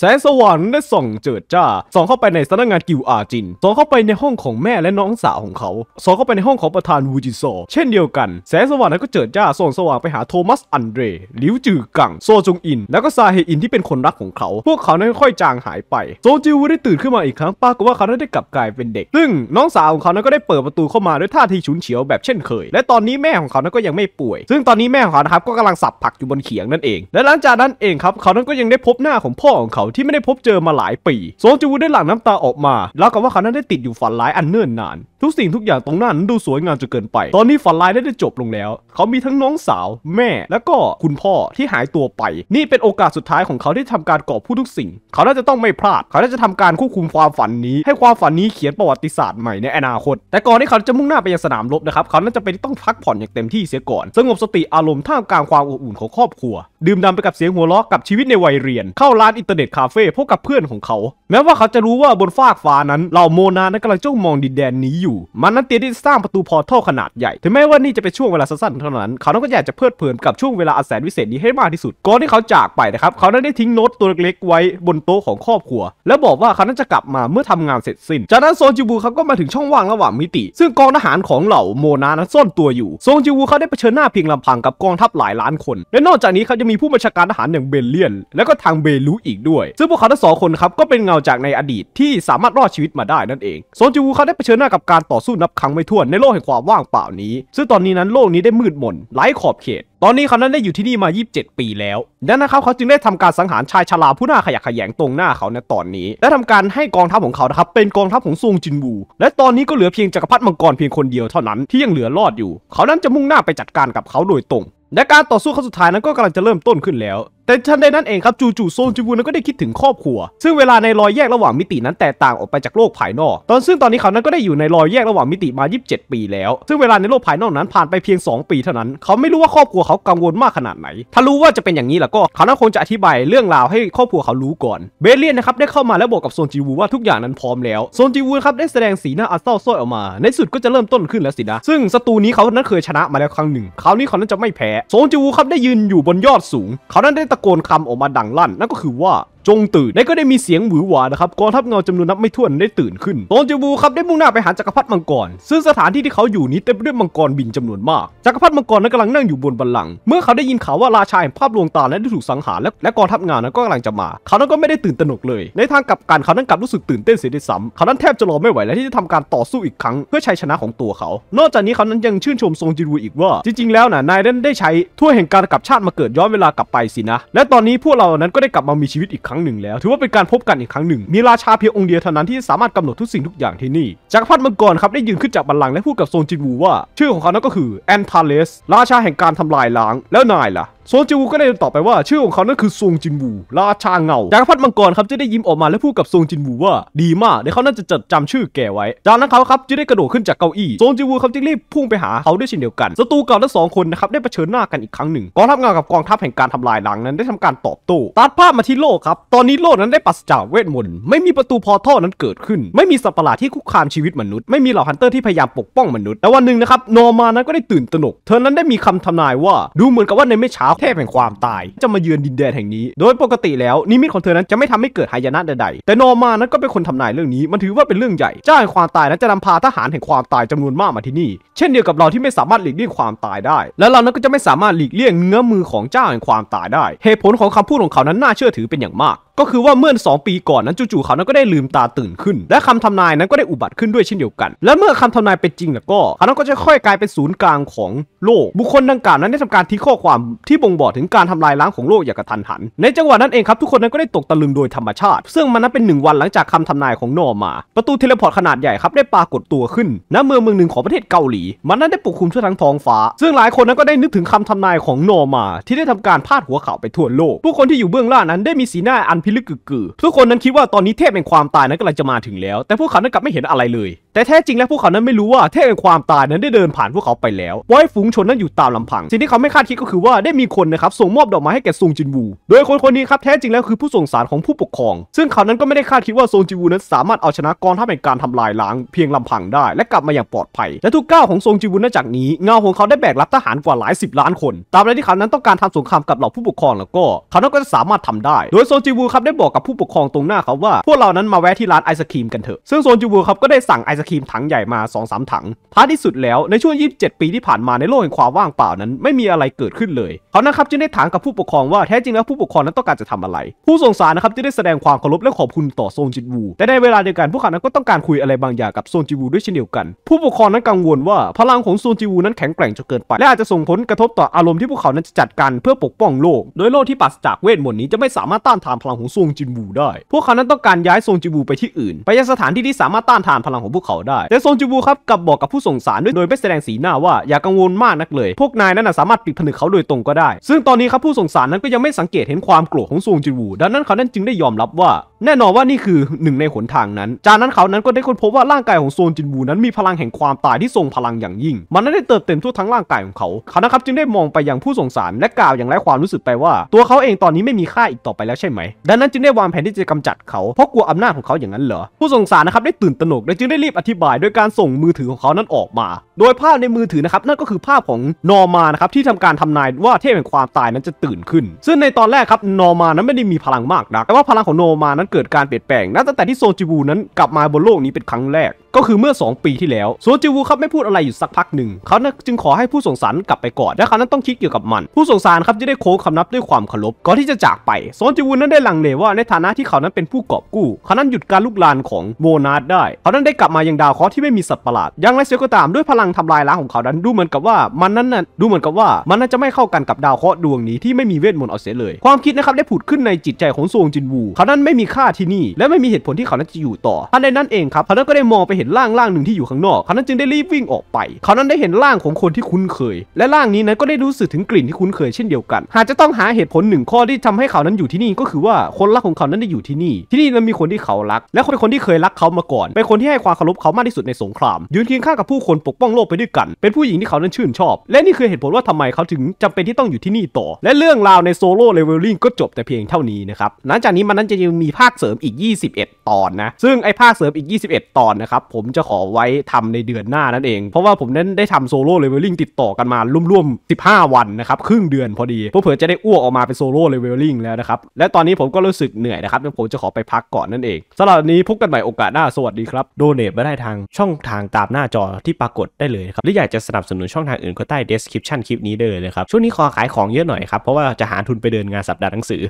แสงสว่างได้ส่องเจิดจ้าส่องเข้าไปในสำนักงานกิวอาจิน ส่องเข้าไปในห้องของแม่และน้องสาวของเขา ส่องเข้าไปในห้องของประธานวูจิโซ เช่นเดียวกัน แสงสว่างนั้นก็เจิดจ้าส่องสว่างไปหาโทมัสอันเดรลิวจือกัง โซจงอิน แล้วก็ซาเฮอินที่เป็นคนรักของเขา พวกเขานั้นค่อยจางหายไปโซจิวได้ตื่นขึ้นมาอีกครั้งปรากฏว่าเขาได้กลับกลายเป็นเด็ก ซึ่งน้องสาวของเขานั้นก็ได้เปิดประตูเข้ามาด้วยท่าทีฉุนเฉียวแบบเช่นเคย และตอนนี้แม่ของเขานั้นก็ยังไม่ป่วย ซึ่งตอนนี้แม่ของเขานะครับก็กำลังสับผักอยู่บนเขียงนั่นเอง และหลังจากนั้นเองครับ เขานั้นก็ยังได้พบหน้าของพ่อของเขาที่ไม่ได้พบเจอมาหลายปีโซจูได้หลั่งน้ำตาออกมา แล้วกับว่าเขานั้นได้ติดอยู่ฝันร้ายอันเนิ่นนานทุกสิ่งทุกอย่างตรงหน้านั้นดูสวยงามจนเกินไป ตอนนี้ฝันร้ายได้จบลงแล้ว เขามีทั้งน้องสาวแม่ และก็คุณพ่อที่หายตัวไป นี่เป็นโอกาสสุดท้ายของเขาที่ทำการกอบผู้ทุกสิ่ง เขาน่าจะต้องไม่พลาด เขาน่าจะทำการควบคุมความฝันนี้ ให้ความฝันนี้เขียนประวัติศาสตร์ใหม่ในอนาคต แต่ก่อนที่เขาจะมุ่งหน้าไปยังสนามรบนะครับ เขาน่าจะไปต้องพักผ่อนอย่างเต็มที่เสียก่อน สงบสติอารมณ์ท่ามกลางความอบอุ่นของครอบครัว ดื่มด่ำไปกับเสียงหัวเราะกับชีวิตในวัยเรียน เข้าร้านอินเทอร์เน็ตคาเฟ่พบกับเพื่อนของเขา แม้ว่าเขาจะรู้ว่าบนฟากฟ้านั้นเหล่าโมนานั้นกำลังจ้องมองดินแดนนี้อยูู่่มันนั้นเตียที่จะสร้างประตูพอร์ทัลขนาดใหญ่ ถึงแม้ว่านี่จะเป็นช่วงเวลาสั้นๆเท่านั้น เขาต้องก็อยากจะเพลิดเพลินกับช่วงเวลาอันแสนวิเศษนี้ให้มากที่สุด ก่อนที่เขาจากไปนะครับ เขาได้ทิ้งโน้ตตัวเล็กๆ ไว้บนโต๊ะของครอบครัว แล้วบอกว่าเขานั้นจะกลับมาเมื่อทำงานเสร็จสิ้น จากนั้นโซจิบูเขาก็มาถึงช่องว่างระหว่างมิติ ซึ่งกองทหารของเหล่าโมนานั้นซ่อนตัวอยู่โซจิบูเขาได้เผชิญหน้าเพียงลำพังกับกองทัพหลายล้านคน และนอกจากนี้เขาจะมีผู้บัญชาการทหารอย่างเบลเลียน และก็ทางเบลูอีกด้วย ซึ่งพวกเขาทั้งสองคนครับก็เป็นเงาจากในอดีตที่สามารถรอดชีวิตมาได้นั่นเองโซจิบูเขาได้เผชิญหน้ากับกการต่อสู้นับครั้งไม่ถ้วนในโลกแห่งความว่างเปล่านี้ซึ่งตอนนี้นั้นโลกนี้ได้มืดมนไร้ขอบเขต ตอนนี้เขานั้นได้อยู่ที่นี่มา 27 ปีแล้วดังนั้นเขาเขาจึงได้ทำการสังหารชายชราผู้หน้าขยะแขยงตรงหน้าเขาในตอนนี้ และทำการให้กองทัพของเขาครับเป็นกองทัพของซงจินวูและตอนนี้ก็เหลือเพียงจักรพรรดิมังกรเพียงคนเดียวเท่านั้นที่ยังเหลือรอดอยู่ เขานั้นจะมุ่งหน้าไปจัดการกับเขาโดยตรง และการต่อสู้ครั้งสุดท้ายนั้นก็กำลังจะเริ่มต้นขึ้นแล้วแต่ทันใดนั้นเองครับจู่ๆโซนจิวูนั้นก็ได้คิดถึงครอบครัว ซึ่งเวลาในรอยแยกระหว่างมิตินั้นแตกต่างออกไปจากโลกภายนอก ตอนซึ่งตอนนี้เขานั้นก็ได้อยู่ในรอยแยกระหว่างมิติมา 27 ปีแล้ว ซึ่งเวลาในโลกภายนอกนั้นผ่านไปเพียง 2 ปี เท่านั้น เขาไม่รู้ว่าครอบครัวเขากังวลมากขนาดไหน ถ้ารู้ว่าจะเป็นอย่างนี้แล้วก็เขาน่าคงจะอธิบายเรื่องราวให้ครอบครัวเขารู้ก่อนเบเลียนนะครับได้เข้ามาและบอกกับโซนจิวูว่าทุกอย่างนั้นพร้อมแล้วโซนจิวูครับได้แสดงสีหน้าอัศว์ร้ส้อยออกมา ในสุดก็จะเริ่มต้นขึ้นแล้วสินะ ซึ่งศัตรูนี้เขานั้นเคยชนะมาแล้วครั้งหนึ่งคราวนี้เขานั้นจะไม่แพ้โซนจิวูครับได้ยืนอยู่บนยอดสูงเขานั้นได้ตะะโกนคำออกมาดังลั่นนั่นก็คือว่าจงตื่นในก็ได้มีเสียงหวือหวานะครับ กองทัพเงาจำนวนนับไม่ถ้วนได้ตื่นขึ้นตอนจูบูครับได้มุ่งหน้าไปหาจักรพรรดิมังกร ซึ่งสถานที่ที่เขาอยู่นี้เต็มไปด้วยมังกรบินจำนวนมาก จักรพรรดิมังกรนั้นกำลังนั่งอยู่บนบัลลังก์เมื่อเขาได้ยินข่าวว่าราชาแห่งภาพลวงตาและได้ถูกสังหารและกองทัพเงานั้นก็กำลังจะมา เขานั้นก็ไม่ได้ตื่นตระหนกเลย ในทางกลับกันเขานั้นกลับรู้สึกตื่นเต้นเสียด้วยซ้ำเขานั้นแทบจะรอไม่ไหวแล้วที่จะทำการต่อสู้อีกครั้งเพื่อชัยชนะของตัวเขา นอกจากนี้เขานั้นยังชื่นชมทรงจูบูอีกว่า จริงๆ แล้วนะนายนั้นได้ใช้ั่วแห่งการกลับชาติมาเกิดย้อนเวลากลับไปสินะ และตอนนี้พวกเรานั้นก็ได้กลับมามีชีวิตอีกครั้งหนึ่งแล้ว ถือว่าเป็นการพบกันอีกครั้งหนึ่ง มีราชาเพียงองค์เดียวเท่านั้นที่สามารถกำหนดทุกสิ่งทุกอย่างที่นี่จักรพรรดิมังกรครับ ได้ยืนขึ้นจากบัลลังก์และพูดกับโซนจินวูว่า ชื่อของเขานั้นก็คือแอนทาเลสราชาแห่งการทำลายล้างแล้วนายล่ะโซนจิวูก็ได้ตอบไปว่า ชื่อของเขานั้นคือซงจินวู ราชาเงา จากพัดมังกรครับจะได้ยิ้มออกมาและพูดกับซงจินวูว่าดีมากเดี๋ยวเขาน่าจะจดจำชื่อแกไว้จากนั้นเขาครับจะได้กระโดดขึ้นจากเก้าอี้ซงจิวูครับจึงรีบพุ่งไปหาเขาด้วยเช่นเดียวกันศัตรูเก่าทั้งสองคนนะครับได้เผชิญหน้ากันอีกครั้งหนึ่งกองทัพเงากับกองทัพแห่งการทำลายล้างนั้นได้ทำการตอบโต้ ตัดภาพมาที่โลกครับ ตอนนี้โลกนั้นได้ปัสจากเวทมนต์ ไม่มีประตูพอท่อนั้นเกิดขึ้น ไม่มีสัตว์ประหลาดที่คุกคามชีวิตมนุษย์ไม่มีเหล่าฮันเตอร์ที่พยายามปกป้องมนุษย์ แต่วันหนึ่งนะครับนอร์มานั้นก็ได้ตื่นตระหนกเธอนั้นได้มีคำทำนายว่าดูเหมือนกับว่าในไม่ช้าเทพแห่งความตายจะมาเยือนดินแดนแห่งนี้ โดยปกติแล้วนิมิตของเธอนั้นจะไม่ทำให้เกิดหายนะใดๆ แต่นอร์มานั้นก็เป็นคนทำนายเรื่องนี้มันถือว่าเป็นเรื่องใหญ่เจ้าแห่งความตายนั้นจะนำพาทหารแห่งความตายจำนวนมากมาที่นี่ เช่นเดียวกับเราที่ไม่สามารถหลีกเลี่ยงความตายได้ และเรานั้นก็จะไม่สามารถหลีกเลี่ยงเงื้อมือของเจ้าแห่งความตายได้เหตุผลของคำพูดของเขา นั้นน่าเชื่อถือเป็นอย่างมากก็คือว่าเมื่อ2ปีก่อนนั้นจู่ๆเขานั้นก็ได้ลืมตาตื่นขึ้น และคำทำนายนั้นก็ได้อุบัติขึ้นด้วยเช่นเดียวกัน และเมื่อคำทำนายเป็นจริงแล้วก็เขานั้นก็จะค่อยกลายเป็นศูนย์กลางของโลก บุคคลดังกล่าวนั้นได้ทำการทิ้งข้อความที่บ่งบอกถึงการทำลายล้างของโลกอย่างกระทันหัน ในจังหวะนั้นเองครับ ทุกคนนั้นก็ได้ตกตะลึงโดยธรรมชาติ ซึ่งมันนั้นเป็น1วันหลังจากคำทำนายของนอมา ประตูเทเลพอร์ตขนาดใหญ่ครับได้ปรากฏตัวขึ้นณเมืองเมืองหนึ่งของประเทศเกาหลีมันนั้นได้ปกคลุมทั่วทั้งท้องฟ้า ซึ่งหลายคนนั้นก็ได้นึกถึงคำทำนายของนอมา ที่ได้ทำการพาดหัวข่าวไปทั่วโลก ผู้คนที่อยู่เบื้องล่างนั้นได้มีสีหน้าอันพิลึกกึกกือทุกคนนั้นคิดว่าตอนนี้เทพแห่งความตายนั้นกำลังจะมาถึงแล้ว แต่พวกเขานั้นกลับไม่เห็นอะไรเลยแต่แท้จริงแล้วพวกเขานั้นไม่รู้ว่าเทพแห่งความตายนั้นได้เดินผ่านพวกเขาไปแล้ว ไว่ฝูงชนนั้นอยู่ตามลำพัง สิ่งที่เขาไม่คาดคิดก็คือว่าได้มีคนนะครับส่งมอบดอกไม้ให้แก่ซงจินวูโดยคนคนนี้ครับแท้จริงแล้วคือผู้ส่งสารของผู้ปกครอง ซึ่งเขานั้นก็ไม่ได้คาดคิดว่าซงจินวูนั้นสามารถเอาชนะกองทัพแห่งการทำลายล้างเพียงลำพังได้และกลับมาอย่างปลอดภัย และทุกก้าวของซงจินวูนั้นจากนี้เงาของเขาได้แบกรับทหารกว่าหลายสิบล้านคน ตามที่เขานั้นต้องการทำสงครามกับเหล่าผู้ปกครองแล้วก็เขานั้นก็จะสามารถทำได้ โดยซงจินวูครับได้บอกกับผู้ปกครองตรงหน้าเขาว่าพวกเรานั้นมาแวะที่ร้านไอศครีมกันเถอะซึ่งซงจินวูครับก็ได้สั่งไสครีมถังใหญ่มา 2-3ถังท้ายที่สุดแล้วในช่วง 27 ปีที่ผ่านมาในโลกแห่งความว่างเปล่านั้นไม่มีอะไรเกิดขึ้นเลยเขานะครับจึงได้ถามกับผู้ปกครองว่าแท้จริงแล้วผู้ปกครองนั้นต้องการจะทำอะไร ผู้สงสารนะครับจึงได้แสดงความเคารพและขอบคุณต่อโซนจิบวู แต่ในเวลาเดียวกันพวกเขานั้นก็ต้องการคุยอะไรบางอย่างกับโซนจิวูด้วยเช่นเดียวกัน ผู้ปกครองนั้นกังวลว่าพลังของโซนจิวูนั้นแข็งแกร่งจนเกินไปและอาจจะส่งผลกระทบต่ออารมณ์ที่พวกเขานั้นจะจัดการเพื่อปกป้องโลก โดยโลกที่ปราศจากเวทมนต์นี้จะไม่สามารถต้านทานพลังของโซนจิวูได้พวกเขานั้นต้องการย้ายโซนจิวู ไปที่อื่นไปยังสถานที่ที่สามารถต้านทานพลังของพวกขาได้แต่ซงจูบูครับกลับบอกกับผู้ส่งสารด้วยโดยไม่แสดงสีหน้าว่าอย่ากังวลมากนักเลยพวกนายนั้นสามารถปิดผนึกเขาโดยตรงก็ได้ ซึ่งตอนนี้ครับผู้ส่งสารนั้นก็ยังไม่สังเกตเห็นความโกรธของซงจูบูดังนั้นเขานั้นจึงได้ยอมรับว่าแน่นอนว่านี่คือหนึ่งในหนทางนั้นจากนั้นเขานั้นก็ได้ค้นพบว่าร่างกายของโซนจินบูนั้นมีพลังแห่งความตายที่ทรงพลังอย่างยิ่ง มันนั้นได้เติบเต็มทั่วทั้งร่างกายของเขาเขานะครับจึงได้มองไปยังผู้ส่งสารและกล่าวอย่างไร้ความรู้สึกไปว่า ตัวเขาเองตอนนี้ไม่มีค่าอีกต่อไปแล้วใช่ไหมดังนั้นจึงได้วางแผนที่จะกำจัด เขาเพราะกลัวอำนาจของเขาอย่างนั้นเหรอผู้สงสารนะครับได้ตื่นตระหนกและจึงได้รีบอธิบายโดยการส่งมือถือของเขานั้นออกมา โดยภาพในมือถือนะครับนั่นก็คือภาพของนอร์มานะครับที่ทำการทำนายว่าเทพแห่งความตายนั้นจะตื่นขึ้น ซึ่งในตอนแรกครับนอร์มานั้นไม่ได้มีพลังมากนักแต่ว่าพลังของนอร์มานั้นเกิดการเปลี่ยนแปลงนับตั้งแต่ที่โซจิบูนั้นกลับมาบนโลกนี้เป็นครั้งแรกก็คือเมื่อ 2 ปีที่แล้วสซวนจิวูครับไม่พูดอะไรอยู่สักพักหนึ่งเขานจึงขอให้ผู้สงสารกลับไปก่อน และเขานั้นต้องคิดเกี่ยวกับมัน ผู้สงสารครับจะได้โค้งคำนับด้วยความเคารพก่อนที่จะจากไปโซนจิวูนั้นได้หลังเลว่าในฐานะที่เขานั้นเป็นผู้กอบกู้เขานั้นหยุดการลุกลานของโมนาดได้เขานั้นได้กลับมายังดาวเคราะห์ที่ไม่มีสัตว์ประหลาดยังไรเสียก็ตามด้วยพลังทำลายล้างของเขานั้นดูเหมือนกับว่ามันนั้นน่ะดูเหมือนกับว่ามันน่าจะไม่เข้ากันกับดาวเคราะห์ดวงนี้ ที่ไม่มีเวทมนต์เอาเสียเลย ความคิดนะครับได้ผุดขึ้นในจิตใจของโซงจินวูเขานั้นไม่มีค่าที่นี่ และไม่มีเหตุผลที่เขานั้นจะอยู่ต่อทันใดนั้นเองครับเขานั้นก็ได้มองไปเห็นนร่างร่างหนึ่งที่อยู่ข้างนอก เขานั้นจึงได้รีบวิ่งออกไป เขานั้นได้เห็นร่างของคนที่คุ้นเคย และร่างนี้นั้นก็ได้รู้สึกถึงกลิ่นที่คุ้นเคยเช่นเดียวกัน หากจะต้องหาเหตุผลหนึ่งข้อที่ทำให้เขานั้นอยู่ที่นี่ ก็คือว่าคนรักของเขานั้นได้อยู่ที่นี่ ที่นี่นั้นมีคนที่เขารัก และเป็นคนที่เคยรักเขามาก่อน เป็นคนที่ให้ความเคารพเขามากที่สุดในสงคราม ยืนเคียงข้างกับผู้คนปกป้องโลกไปด้วยกัน เป็นผู้หญิงที่เขานั้นชื่นชอบ และนี่คือเหตุผลว่าทำไมเขาถึงจำเป็นที่ต้องอยู่ที่นี่ต่อ และเรื่องราวในโซโล่เลเวลลิงก็จบแต่เพียงเท่านี้นะครับหลังจากนี้มันนั้นจะยังมีภาคเสริมอีก 21 ตอนนะ ซึ่งไอภาคเสริมอีก21 ตอนนะครับผมจะขอไว้ทำในเดือนหน้านั่นเอง เพราะว่าผมนั้นได้ทำโซโล่เลเวลลิ่งติดต่อกันมาร่วมๆ 15 วันนะครับ ครึ่งเดือนพอดีเพื่อเผื่อจะได้อ้วกออกมาเป็นโซโล่เลเวลลิ่งแล้วนะครับ และตอนนี้ผมก็รู้สึกเหนื่อยนะครับผมจะขอไปพักก่อนนั่นเองสำหรับนี้พบกันใหม่โอกาสหน้าสวัสดีครับโดเนทมาได้ทางช่องทางตามหน้าจอที่ปรากฏได้เลยครับหรืออยากจะสนับสนุนช่องทางอื่นก็ใต้ description คลิปนี้เลยนะครับช่วงนี้ขอขายของเยอะหน่อยครับเพราะว่าจะหาทุนไปเดินงานสัปดาห์หนังสือ